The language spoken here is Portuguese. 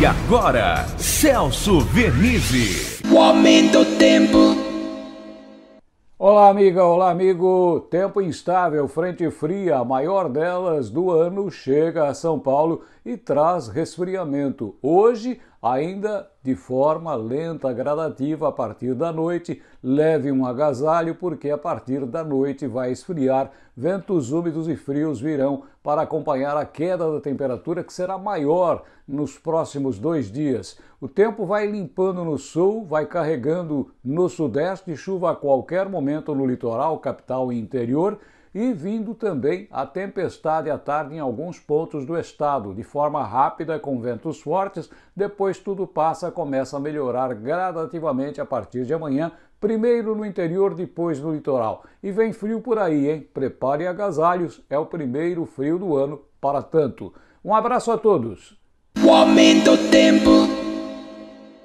E agora, Celso Vernizzi. O aumento tempo. Olá, amiga, olá, amigo. Tempo instável, frente fria, a maior delas do ano, chega a São Paulo e traz resfriamento. Hoje, ainda de forma lenta, gradativa, a partir da noite. Leve um agasalho, porque a partir da noite vai esfriar. Ventos úmidos e frios virão para acompanhar a queda da temperatura, que será maior nos próximos dois dias. O tempo vai limpando no sul, vai carregando no sudeste, chuva a qualquer momento no litoral, capital e interior e vindo também a tempestade à tarde em alguns pontos do estado, de forma rápida, com ventos fortes, depois tudo passa, começa a melhorar gradativamente a partir de amanhã, primeiro no interior, depois no litoral. E vem frio por aí, hein? Prepare agasalhos, é o primeiro frio do ano para tanto. Um abraço a todos! O aumento do tempo